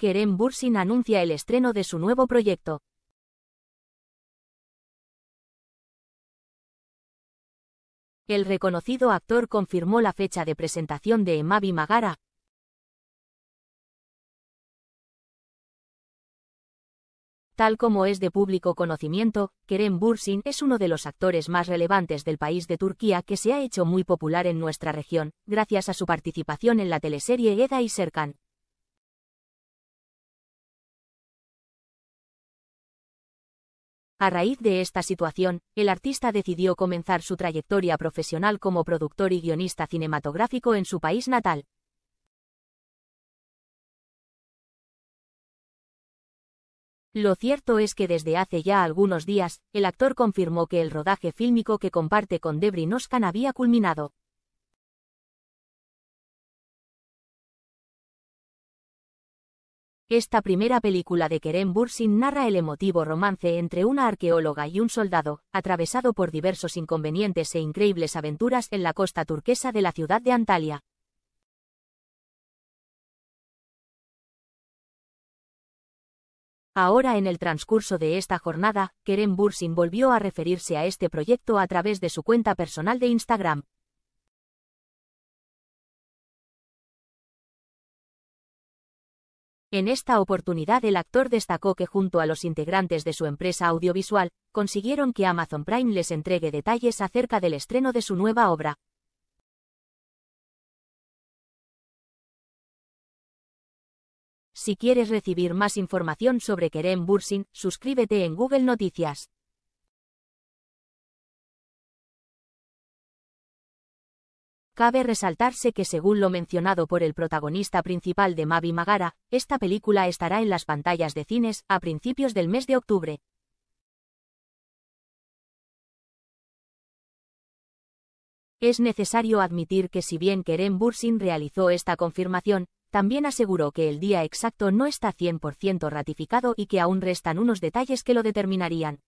Kerem Bursin anuncia el estreno de su nuevo proyecto. El reconocido actor confirmó la fecha de presentación de Emavi Magara. Tal como es de público conocimiento, Kerem Bursin es uno de los actores más relevantes del país de Turquía que se ha hecho muy popular en nuestra región, gracias a su participación en la teleserie Eda y Serkan. A raíz de esta situación, el artista decidió comenzar su trayectoria profesional como productor y guionista cinematográfico en su país natal. Lo cierto es que desde hace ya algunos días, el actor confirmó que el rodaje fílmico que comparte con Debrin Noscan había culminado. Esta primera película de Kerem Bursin narra el emotivo romance entre una arqueóloga y un soldado, atravesado por diversos inconvenientes e increíbles aventuras en la costa turquesa de la ciudad de Antalya. Ahora en el transcurso de esta jornada, Kerem Bursin volvió a referirse a este proyecto a través de su cuenta personal de Instagram. En esta oportunidad el actor destacó que junto a los integrantes de su empresa audiovisual, consiguieron que Amazon Prime les entregue detalles acerca del estreno de su nueva obra. Si quieres recibir más información sobre Kerem Bursin, suscríbete en Google Noticias. Cabe resaltarse que según lo mencionado por el protagonista principal de Mavi Magara, esta película estará en las pantallas de cines a principios del mes de octubre. Es necesario admitir que si bien Kerem Bursin realizó esta confirmación, también aseguró que el día exacto no está 100% ratificado y que aún restan unos detalles que lo determinarían.